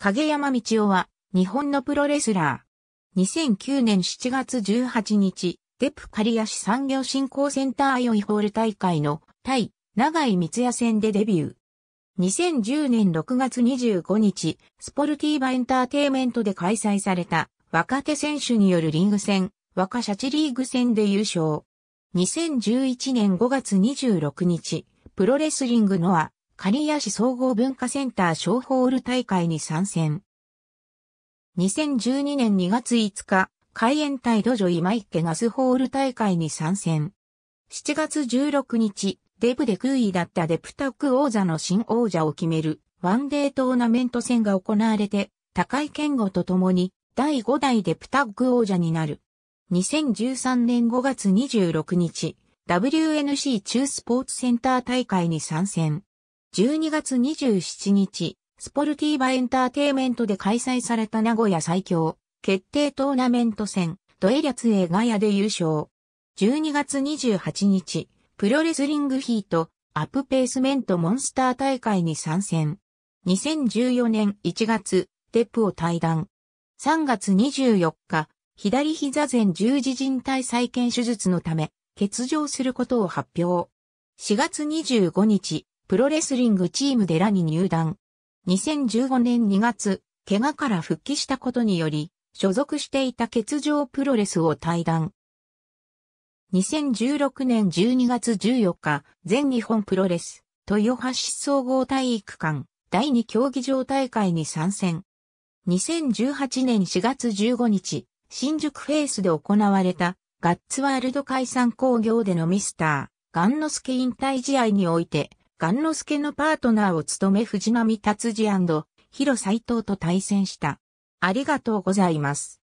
影山道夫は、日本のプロレスラー。2009年7月18日、デプカリア市産業振興センターアイオイホール大会の対長井光也戦でデビュー。2010年6月25日、スポルティーバエンターテイメントで開催された若手選手によるリング戦、若シャチリーグ戦で優勝。2011年5月26日、プロレスリングのア刈谷市総合文化センター小ホール大会に参戦。2012年2月5日、海援隊土壌今池ガスホール大会に参戦。7月16日、デブで空位だったデプタック王座の新王者を決めるワンデートーナメント戦が行われて、高井健吾と共に第5代デプタック王者になる。2013年5月26日、WNC 中スポーツセンター大会に参戦。12月27日、スポルティーバエンターテイメントで開催された名古屋最強決定トーナメント戦、ドエリャツエガヤで優勝。12月28日、プロレスリングヒート、アップペースメントモンスター大会に参戦。2014年1月、デップを退団。3月24日、左膝前十字靭帯再建手術のため、欠場することを発表。4月25日、プロレスリングチームでラに入団。2015年2月、怪我から復帰したことにより、所属していた欠場プロレスを退団。2016年12月14日、全日本プロレス、豊橋総合体育館、第2競技場大会に参戦。2018年4月15日、新宿フェイスで行われた、ガッツワールド解散工業でのミスター、ガンノスケ引退試合において、ガンノスケのパートナーを務め藤波達治広斎藤と対戦した。ありがとうございます。